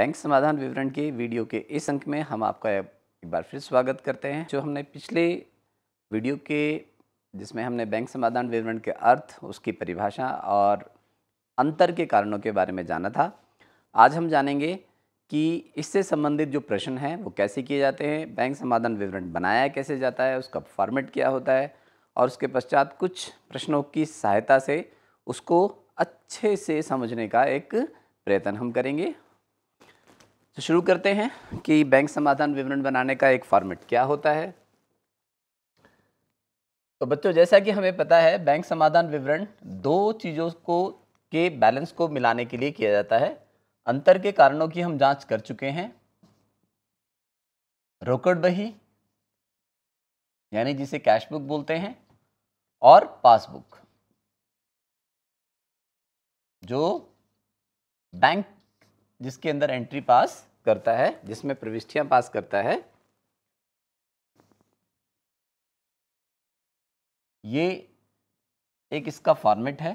bank समाधान विवरण के वीडियो के इस अंक में हम आपका एक बार फिर स्वागत करते हैं जो हमने पिछले वीडियो के जिसमें हमने बैंक समाधान विवरण के अर्थ उसकी परिभाषा और अंतर के कारणों के बारे में जाना था आज हम जानेंगे कि इससे संबंधित जो प्रश्न हैं वो कैसे किए जाते हैं बैंक समाधान विवरण बनाया कैसे जाता है उसका फॉर्मेट क्या होता है और उसके पश्चात कुछ प्रश्नों की सहायता से उसको अच्छे से समझने का एक प्रयत्न हम करेंगे तो शुरू करते हैं कि बैंक समाधान विवरण बनाने का एक फॉर्मेट क्या होता है तो बच्चों जैसा कि हमें पता है बैंक समाधान विवरण दो चीज़ों को के बैलेंस को मिलाने के लिए किया जाता है अंतर के कारणों की हम जांच कर चुके हैं रोकड़ बही यानी जिसे कैश बुक बोलते हैं और पासबुक जो बैंक जिसके अंदर एंट्री पास करता है जिसमें प्रविष्टियां पास करता है ये एक इसका फॉर्मेट है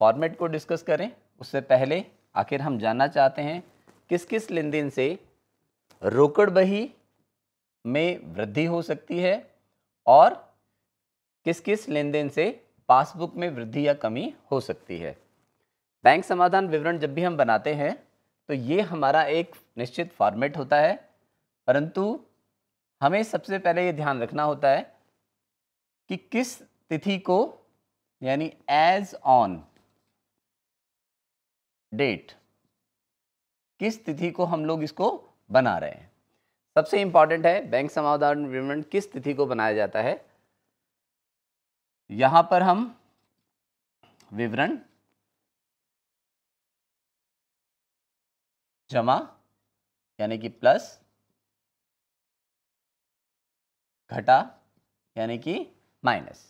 फॉर्मेट को डिस्कस करें उससे पहले आखिर हम जानना चाहते हैं किस किस लेन देन से रोकड़ बही में वृद्धि हो सकती है और किस किस लेन देन से पासबुक में वृद्धि या कमी हो सकती है बैंक समाधान विवरण जब भी हम बनाते हैं तो ये हमारा एक निश्चित फॉर्मेट होता है परंतु हमें सबसे पहले ये ध्यान रखना होता है कि किस तिथि को यानी एज ऑन डेट किस तिथि को हम लोग इसको बना रहे हैं सबसे इंपॉर्टेंट है बैंक समाधान विवरण किस तिथि को बनाया जाता है यहां पर हम विवरण जमा यानी कि प्लस घटा यानी कि माइनस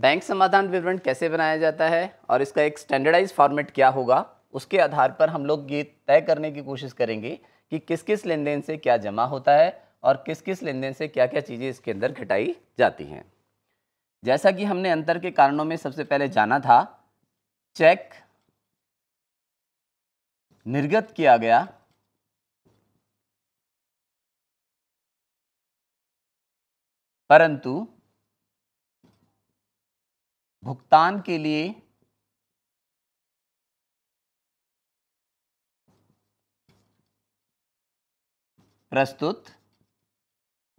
बैंक समाधान विवरण कैसे बनाया जाता है और इसका एक स्टैंडर्डाइज फॉर्मेट क्या होगा उसके आधार पर हम लोग ये तय करने की कोशिश करेंगे कि किस किस लेन देन से क्या जमा होता है और किस किस लेन देन से क्या क्या चीज़ें इसके अंदर घटाई जाती हैं जैसा कि हमने अंतर के कारणों में सबसे पहले जाना था चेक निर्गत किया गया परंतु भुगतान के लिए प्रस्तुत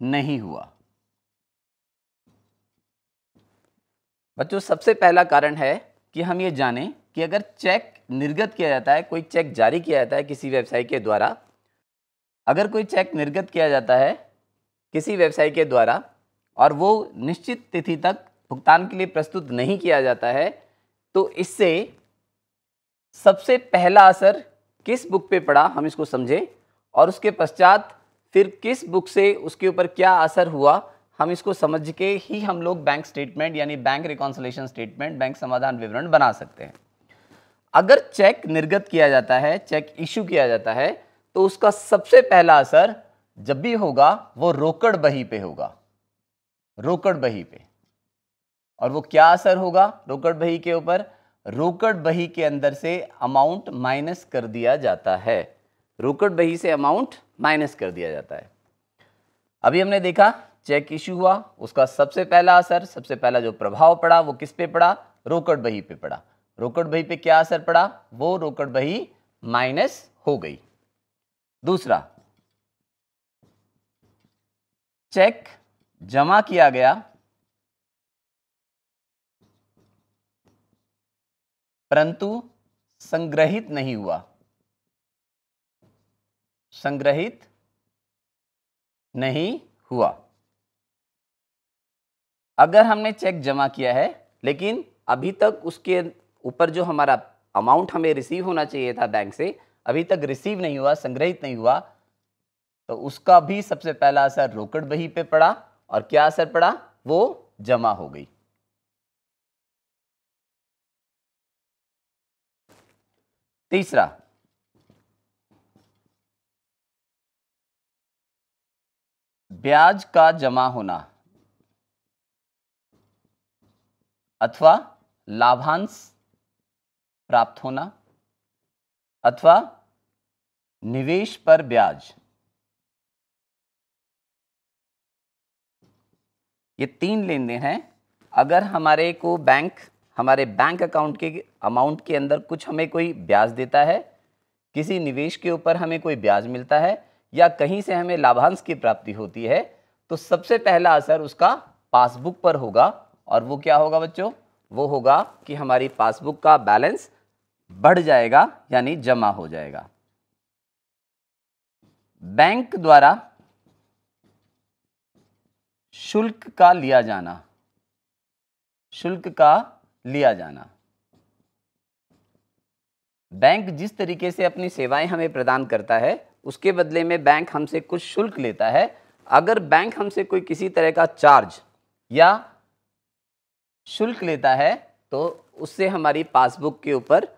नहीं हुआ बच्चों सबसे पहला कारण है कि हम ये जानें कि अगर चेक निर्गत किया जाता है कोई चेक जारी किया जाता है किसी व्यवसाय के द्वारा अगर कोई चेक निर्गत किया जाता है किसी व्यवसाय के द्वारा और वो निश्चित तिथि तक भुगतान के लिए प्रस्तुत नहीं किया जाता है तो इससे सबसे पहला असर किस बुक पे पड़ा हम इसको समझें और उसके पश्चात फिर किस बुक से उसके ऊपर क्या असर हुआ हम इसको समझ के ही हम लोग बैंक स्टेटमेंट यानी बैंक रिकॉन्सलेशन स्टेटमेंट बैंक समाधान विवरण बना सकते हैं अगर चेक निर्गत किया जाता है चेक इश्यू किया जाता है तो उसका सबसे पहला असर जब भी होगा वो रोकड़ बही पे होगा रोकड़ बही पे और वो क्या असर होगा रोकड़ बही के ऊपर रोकड़ बही के अंदर से अमाउंट माइनस कर दिया जाता है रोकड़ बही से अमाउंट माइनस कर दिया जाता है अभी हमने देखा चेक इश्यू हुआ उसका सबसे पहला असर सबसे पहला जो प्रभाव पड़ा वो किस पे पड़ा रोकड़ बही पे पड़ा रोकड़ बही पे क्या असर पड़ा वो रोकड़ बही माइनस हो गई दूसरा चेक जमा किया गया परंतु संग्रहित नहीं हुआ संग्रहित नहीं हुआ अगर हमने चेक जमा किया है लेकिन अभी तक उसके ऊपर जो हमारा अमाउंट हमें रिसीव होना चाहिए था बैंक से अभी तक रिसीव नहीं हुआ संग्रहित नहीं हुआ तो उसका भी सबसे पहला असर रोकड़ बही पे पड़ा और क्या असर पड़ा वो जमा हो गई तीसरा ब्याज का जमा होना अथवा लाभांश प्राप्त होना अथवा निवेश पर ब्याज ये तीन लेन देन हैं अगर हमारे को बैंक हमारे बैंक अकाउंट के अमाउंट के अंदर कुछ हमें कोई ब्याज देता है किसी निवेश के ऊपर हमें कोई ब्याज मिलता है या कहीं से हमें लाभांश की प्राप्ति होती है तो सबसे पहला असर उसका पासबुक पर होगा और वो क्या होगा बच्चों वो होगा कि हमारी पासबुक का बैलेंस बढ़ जाएगा यानी जमा हो जाएगा बैंक द्वारा शुल्क का लिया जाना शुल्क का लिया जाना बैंक जिस तरीके से अपनी सेवाएं हमें प्रदान करता है उसके बदले में बैंक हमसे कुछ शुल्क लेता है अगर बैंक हमसे कोई किसी तरह का चार्ज या शुल्क लेता है तो उससे हमारी पासबुक के ऊपर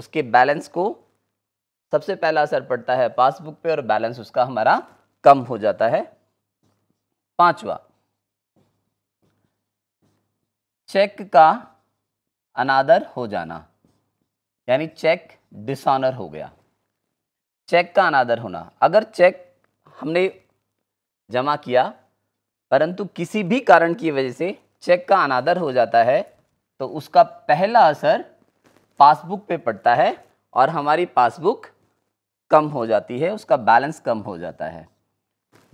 उसके बैलेंस को सबसे पहला असर पड़ता है पासबुक पे और बैलेंस उसका हमारा कम हो जाता है पांचवा चेक का अनादर हो जाना यानी चेक डिसऑनर हो गया चेक का अनादर होना अगर चेक हमने जमा किया परंतु किसी भी कारण की वजह से चेक का अनादर हो जाता है तो उसका पहला असर पासबुक पे पड़ता है और हमारी पासबुक कम हो जाती है उसका बैलेंस कम हो जाता है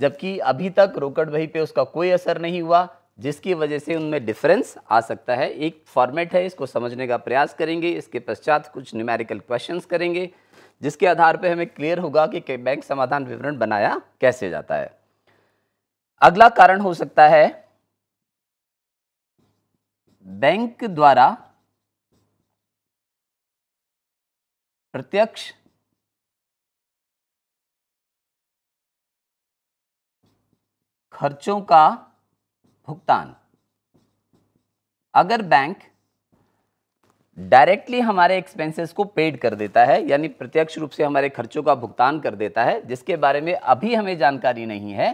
जबकि अभी तक रोकड़ बही पे उसका कोई असर नहीं हुआ जिसकी वजह से उनमें डिफरेंस आ सकता है एक फॉर्मेट है इसको समझने का प्रयास करेंगे इसके पश्चात कुछ न्यूमेरिकल क्वेश्चंस करेंगे जिसके आधार पर हमें क्लियर होगा कि बैंक समाधान विवरण बनाया कैसे जाता है अगला कारण हो सकता है बैंक द्वारा प्रत्यक्ष खर्चों का भुगतान अगर बैंक डायरेक्टली हमारे एक्सपेंसेस को पेड कर देता है यानी प्रत्यक्ष रूप से हमारे खर्चों का भुगतान कर देता है जिसके बारे में अभी हमें जानकारी नहीं है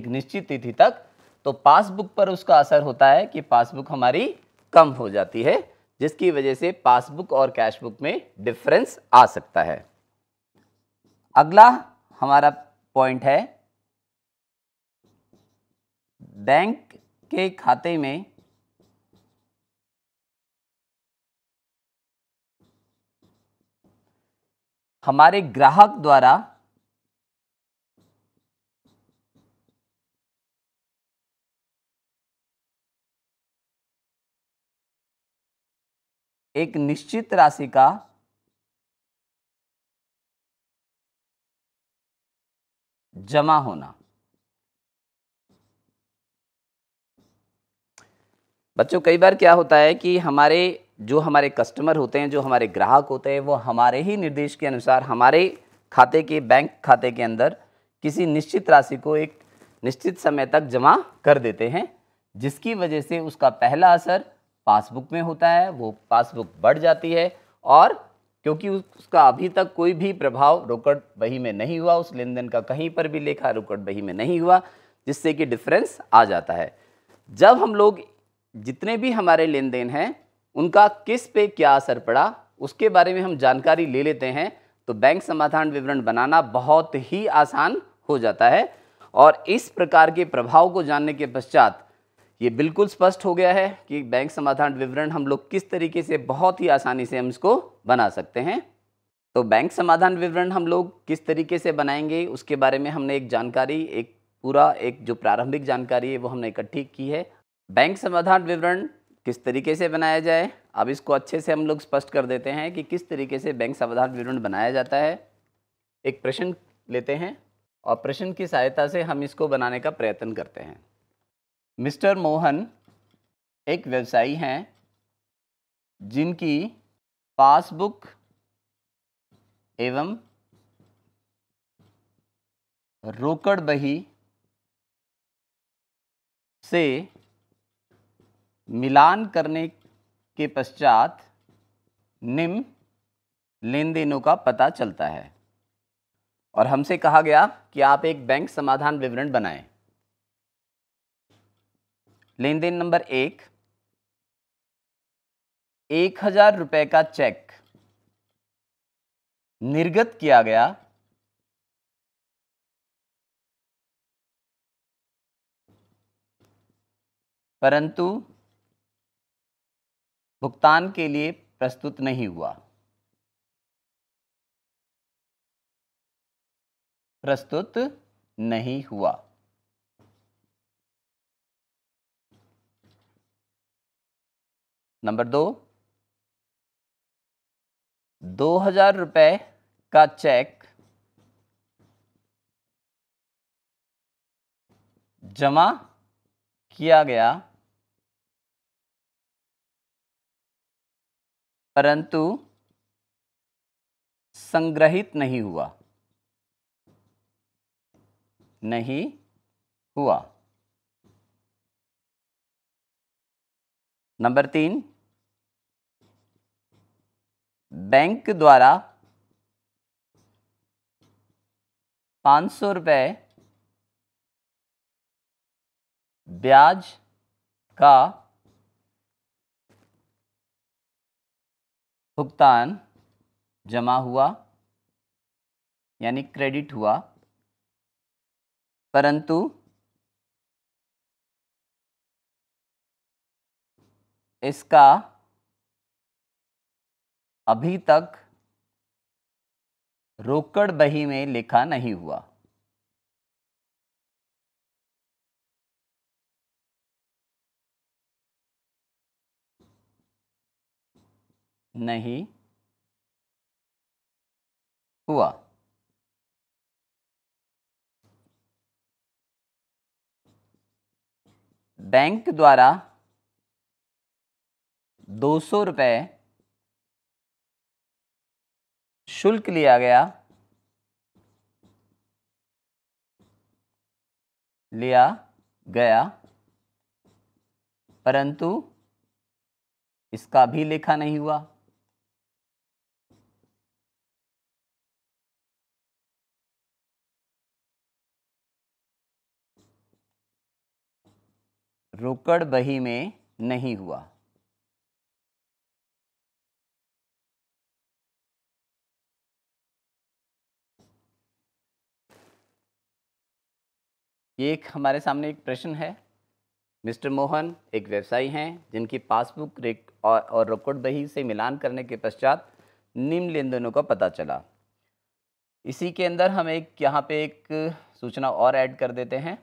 एक निश्चित तिथि तक तो पासबुक पर उसका असर होता है कि पासबुक हमारी कम हो जाती है जिसकी वजह से पासबुक और कैशबुक में डिफरेंस आ सकता है अगला हमारा पॉइंट है बैंक के खाते में हमारे ग्राहक द्वारा एक निश्चित राशि का जमा होना बच्चों कई बार क्या होता है कि हमारे जो हमारे कस्टमर होते हैं जो हमारे ग्राहक होते हैं वो हमारे ही निर्देश के अनुसार हमारे खाते के बैंक खाते के अंदर किसी निश्चित राशि को एक निश्चित समय तक जमा कर देते हैं जिसकी वजह से उसका पहला असर पासबुक में होता है वो पासबुक बढ़ जाती है और क्योंकि उसका अभी तक कोई भी प्रभाव रोकड़ बही में नहीं हुआ उस लेन देन का कहीं पर भी लेखा रोकड़ बही में नहीं हुआ जिससे कि डिफरेंस आ जाता है जब हम लोग जितने भी हमारे लेन देन हैं उनका किस पे क्या असर पड़ा उसके बारे में हम जानकारी ले लेते हैं तो बैंक समाधान विवरण बनाना बहुत ही आसान हो जाता है और इस प्रकार के प्रभाव को जानने के पश्चात ये बिल्कुल स्पष्ट हो गया है कि बैंक समाधान विवरण हम लोग किस तरीके से बहुत ही आसानी से हम इसको बना सकते हैं तो बैंक समाधान विवरण हम लोग किस तरीके से बनाएंगे उसके बारे में हमने एक जानकारी एक पूरा एक जो प्रारंभिक जानकारी है वो हमने इकट्ठी की है बैंक समाधान विवरण किस तरीके से बनाया जाए अब इसको अच्छे से हम लोग स्पष्ट कर देते हैं कि किस तरीके से बैंक समाधान विवरण बनाया जाता है एक प्रश्न लेते हैं और प्रश्न की सहायता से हम इसको बनाने का प्रयत्न करते हैं मिस्टर मोहन एक व्यवसायी हैं जिनकी पासबुक एवं रोकड़ बही से मिलान करने के पश्चात निम्न लेन देनों का पता चलता है और हमसे कहा गया कि आप एक बैंक समाधान विवरण बनाएं लेन देन नंबर एक एक हजार रुपए का चेक निर्गत किया गया परंतु भुगतान के लिए प्रस्तुत नहीं हुआ प्रस्तुत नहीं हुआ नंबर दो दो हजार रुपये का चेक जमा किया गया परंतु संग्रहित नहीं हुआ नहीं हुआ नंबर तीन बैंक द्वारा पाँच सौ रुपये ब्याज का भुगतान जमा हुआ यानी क्रेडिट हुआ परंतु इसका अभी तक रोकड़ बही में लिखा नहीं हुआ नहीं हुआ बैंक द्वारा दो सौ रुपये शुल्क लिया गया लिया गया परंतु इसका भी लेखा नहीं हुआ रोकड़ बही में नहीं हुआ ये एक हमारे सामने एक प्रश्न है मिस्टर मोहन एक व्यवसायी हैं जिनकी पासबुक रिक और, और रिकॉर्ड बही से मिलान करने के पश्चात निम्न लेन देनों का पता चला इसी के अंदर हम एक यहाँ पे एक सूचना और ऐड कर देते हैं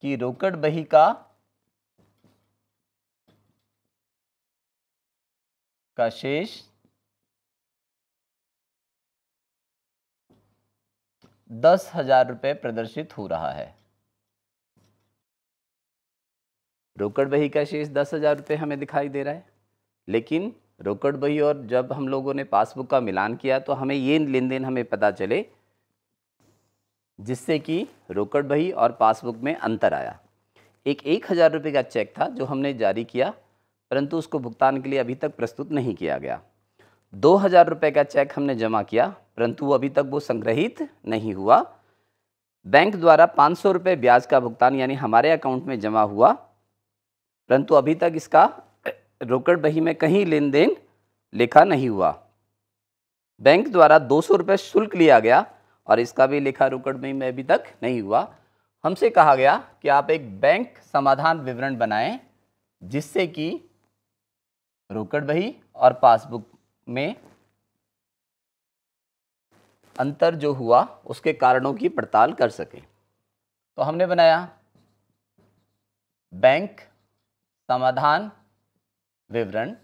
कि रोकड़ बही का का शेष दस हजार रुपये प्रदर्शित हो रहा है रोकड़ बही का शेष दस हज़ार रुपये हमें दिखाई दे रहा है लेकिन रोकड़ बही और जब हम लोगों ने पासबुक का मिलान किया तो हमें ये लेन देन हमें पता चले जिससे कि रोकड़ बही और पासबुक में अंतर आया एक एक हज़ार रुपये का चेक था जो हमने जारी किया परंतु उसको भुगतान के लिए अभी तक प्रस्तुत नहीं किया गया दो हज़ार रुपये का चेक हमने जमा किया परंतु अभी तक वो संग्रहित नहीं हुआ बैंक द्वारा पाँच सौ रुपये ब्याज का भुगतान यानी हमारे अकाउंट में जमा हुआ परंतु अभी तक इसका रोकड़ बही में कहीं लेन देन लिखा नहीं हुआ बैंक द्वारा दो सौ रुपये शुल्क लिया गया और इसका भी लिखा रोकड़ बही में अभी तक नहीं हुआ हमसे कहा गया कि आप एक बैंक समाधान विवरण बनाएं जिससे कि रोकड़ बही और पासबुक में अंतर जो हुआ उसके कारणों की पड़ताल कर सकें तो हमने बनाया बैंक समाधान विवरण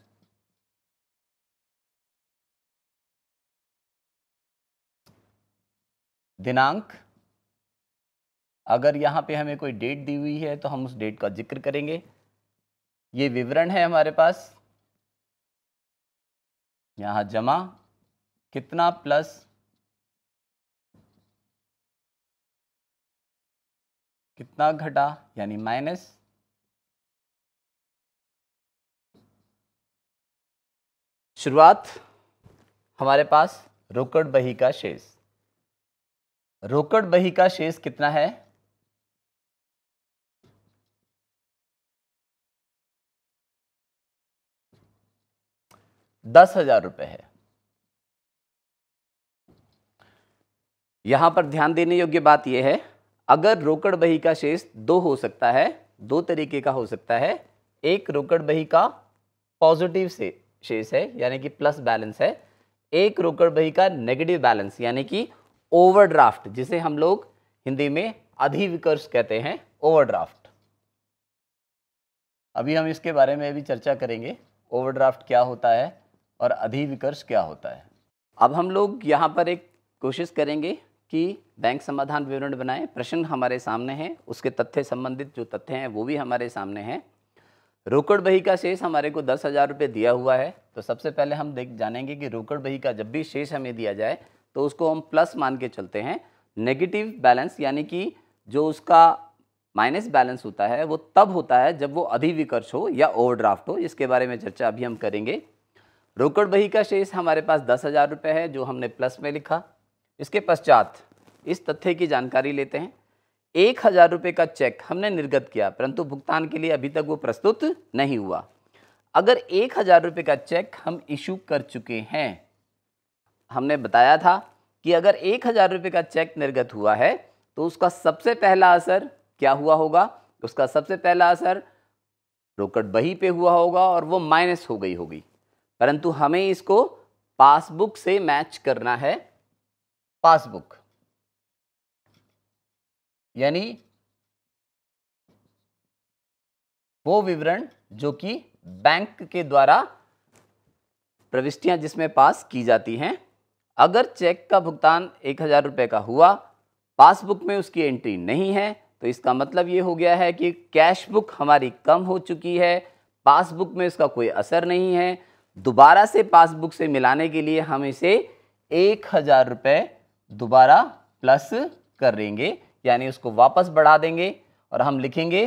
दिनांक अगर यहाँ पे हमें कोई डेट दी हुई है तो हम उस डेट का जिक्र करेंगे ये विवरण है हमारे पास यहाँ जमा कितना प्लस कितना घटा यानी माइनस शुरुआत हमारे पास रोकड़ बही का शेष रोकड़ बही का शेष कितना है दस हजार रुपये है यहां पर ध्यान देने योग्य बात यह है अगर रोकड़ बही का शेष दो हो सकता है दो तरीके का हो सकता है एक रोकड़ बही का पॉजिटिव से शेष है यानी कि प्लस बैलेंस है एक रोकड़ बही का नेगेटिव बैलेंस यानी कि ओवरड्राफ्ट जिसे हम लोग हिंदी में अधिविकर्ष कहते हैं ओवरड्राफ्ट अभी हम इसके बारे में भी चर्चा करेंगे ओवरड्राफ्ट क्या होता है और अधिविकर्ष क्या होता है अब हम लोग यहाँ पर एक कोशिश करेंगे कि बैंक समाधान विवरण बनाएं प्रश्न हमारे सामने हैं उसके तथ्य संबंधित जो तथ्य हैं वो भी हमारे सामने हैं रोकड़ बही का शेष हमारे को दस हज़ार रुपये दिया हुआ है तो सबसे पहले हम देख जानेंगे कि रोकड़ बही का जब भी शेष हमें दिया जाए तो उसको हम प्लस मान के चलते हैं नेगेटिव बैलेंस यानी कि जो उसका माइनस बैलेंस होता है वो तब होता है जब वो अधिविकर्ष हो या ओवरड्राफ्ट हो इसके बारे में चर्चा अभी हम करेंगे रोकड़ बही का शेष हमारे पास दस हज़ार रुपये है जो हमने प्लस में लिखा इसके पश्चात इस तथ्य की जानकारी लेते हैं एक हज़ार रुपये का चेक हमने निर्गत किया परंतु भुगतान के लिए अभी तक वो प्रस्तुत नहीं हुआ अगर एक हज़ार रुपये का चेक हम इशू कर चुके हैं हमने बताया था कि अगर एक हज़ार रुपये का चेक निर्गत हुआ है तो उसका सबसे पहला असर क्या हुआ होगा उसका सबसे पहला असर रोकड़ बही पे हुआ होगा और वो माइनस हो गई होगी परंतु हमें इसको पासबुक से मैच करना है पासबुक यानी वो विवरण जो कि बैंक के द्वारा प्रविष्टियां जिसमें पास की जाती हैं अगर चेक का भुगतान एक हज़ार रुपये का हुआ पासबुक में उसकी एंट्री नहीं है तो इसका मतलब ये हो गया है कि कैश बुक हमारी कम हो चुकी है पासबुक में इसका कोई असर नहीं है दोबारा से पासबुक से मिलाने के लिए हम इसे एक हज़ार रुपये दोबारा प्लस करेंगे यानी उसको वापस बढ़ा देंगे और हम लिखेंगे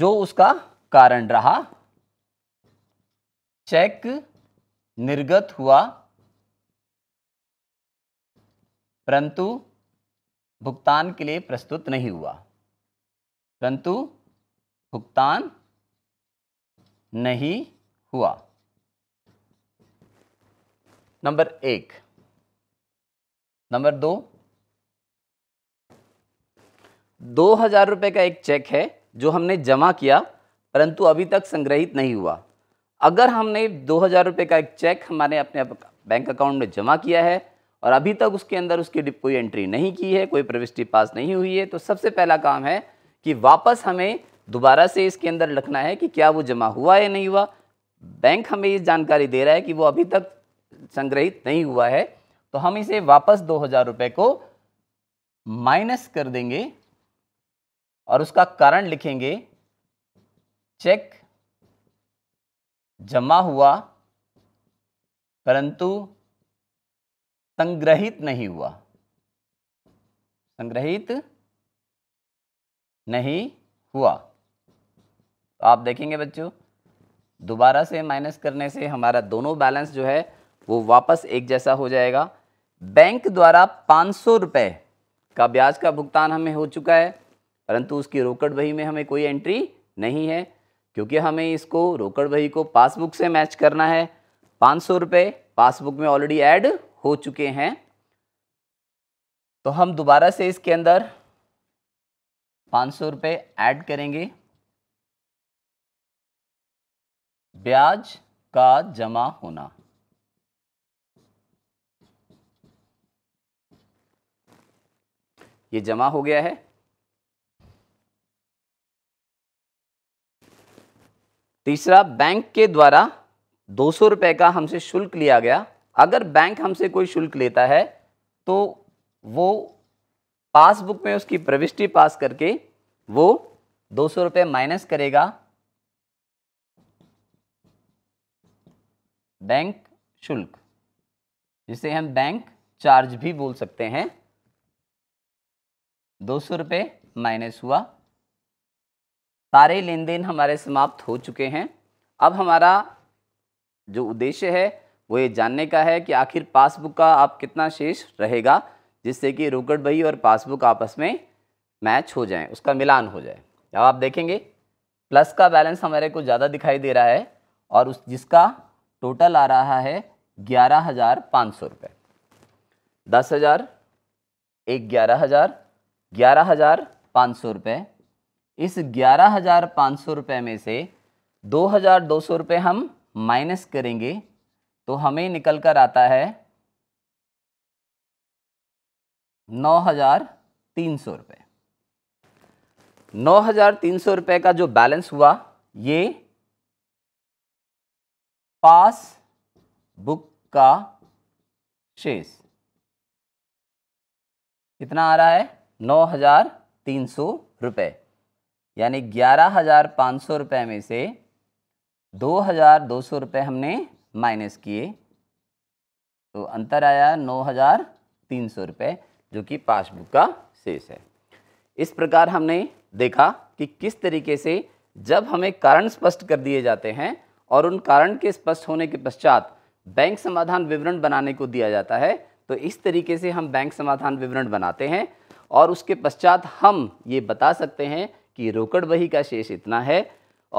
जो उसका कारण रहा चेक निर्गत हुआ परंतु भुगतान के लिए प्रस्तुत नहीं हुआ परंतु भुगतान नहीं हुआ नंबर एक नंबर दो दो हज़ार रुपये का एक चेक है जो हमने जमा किया परंतु अभी तक संग्रहित नहीं हुआ अगर हमने दो हज़ार रुपये का एक चेक हमारे अपने बैंक अकाउंट में जमा किया है और अभी तक उसके अंदर उसकी कोई एंट्री नहीं की है कोई प्रविष्टि पास नहीं हुई है तो सबसे पहला काम है कि वापस हमें दोबारा से इसके अंदर रखना है कि क्या वो जमा हुआ या नहीं हुआ बैंक हमें ये जानकारी दे रहा है कि वो अभी तक संग्रहित नहीं हुआ है तो हम इसे वापस दो हज़ार रुपये को माइनस कर देंगे और उसका कारण लिखेंगे चेक जमा हुआ परंतु संग्रहित नहीं हुआ संग्रहित नहीं हुआ तो आप देखेंगे बच्चों दोबारा से माइनस करने से हमारा दोनों बैलेंस जो है वो वापस एक जैसा हो जाएगा बैंक द्वारा पाँच सौ का ब्याज का भुगतान हमें हो चुका है परंतु उसकी रोकड़ बही में हमें कोई एंट्री नहीं है क्योंकि हमें इसको रोकड़ बही को पासबुक से मैच करना है पाँच सौ रुपये पासबुक में ऑलरेडी ऐड हो चुके हैं तो हम दोबारा से इसके अंदर पाँच सौ रुपये ऐड करेंगे ब्याज का जमा होना ये जमा हो गया है तीसरा बैंक के द्वारा दो सौ रुपये का हमसे शुल्क लिया गया अगर बैंक हमसे कोई शुल्क लेता है तो वो पासबुक में उसकी प्रविष्टि पास करके वो दो सौ रुपये माइनस करेगा बैंक शुल्क जिसे हम बैंक चार्ज भी बोल सकते हैं दो सौ रुपये माइनस हुआ सारे लेन देन हमारे समाप्त हो चुके हैं अब हमारा जो उद्देश्य है वो ये जानने का है कि आखिर पासबुक का आप कितना शेष रहेगा जिससे कि रोकड़ बही और पासबुक आपस में मैच हो जाए उसका मिलान हो जाए अब आप देखेंगे प्लस का बैलेंस हमारे को ज़्यादा दिखाई दे रहा है और उस जिसका टोटल आ रहा है ग्यारह हज़ार पाँच सौ रुपये दस हज़ार एक ग्यारह हज़ार ग्यारह हज़ार पाँच सौ रुपये इस ग्यारह हज़ार पाँच सौ रुपये में से दो हज़ार दो सौ रुपये हम माइनस करेंगे तो हमें निकल कर आता है नौ हज़ार तीन सौ रुपये नौ हज़ार तीन सौ रुपये का जो बैलेंस हुआ ये पास बुक का शेष कितना आ रहा है नौ हज़ार तीन सौ रुपये यानी ग्यारह हज़ार पाँच सौ रुपये में से दो हज़ार दो सौ रुपये हमने माइनस किए तो अंतर आया नौ हज़ार तीन सौ रुपये जो कि पासबुक का शेष है इस प्रकार हमने देखा कि किस तरीके से जब हमें कारण स्पष्ट कर दिए जाते हैं और उन कारण के स्पष्ट होने के पश्चात बैंक समाधान विवरण बनाने को दिया जाता है तो इस तरीके से हम बैंक समाधान विवरण बनाते हैं और उसके पश्चात हम ये बता सकते हैं कि रोकड़ बही का शेष इतना है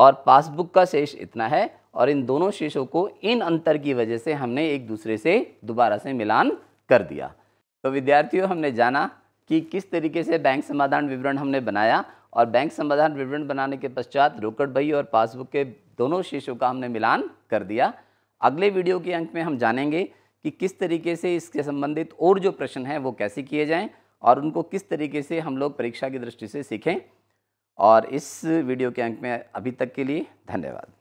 और पासबुक का शेष इतना है और इन दोनों शेषों को इन अंतर की वजह से हमने एक दूसरे से दोबारा से मिलान कर दिया तो विद्यार्थियों हमने जाना कि किस तरीके से बैंक समाधान विवरण हमने बनाया और बैंक समाधान विवरण बनाने के पश्चात रोकड़ बही और पासबुक के दोनों शेषों का हमने मिलान कर दिया अगले वीडियो के अंक में हम जानेंगे कि किस तरीके से इसके संबंधित और जो प्रश्न हैं वो कैसे किए जाएं और उनको किस तरीके से हम लोग परीक्षा की दृष्टि से सीखें और इस वीडियो के अंक में अभी तक के लिए धन्यवाद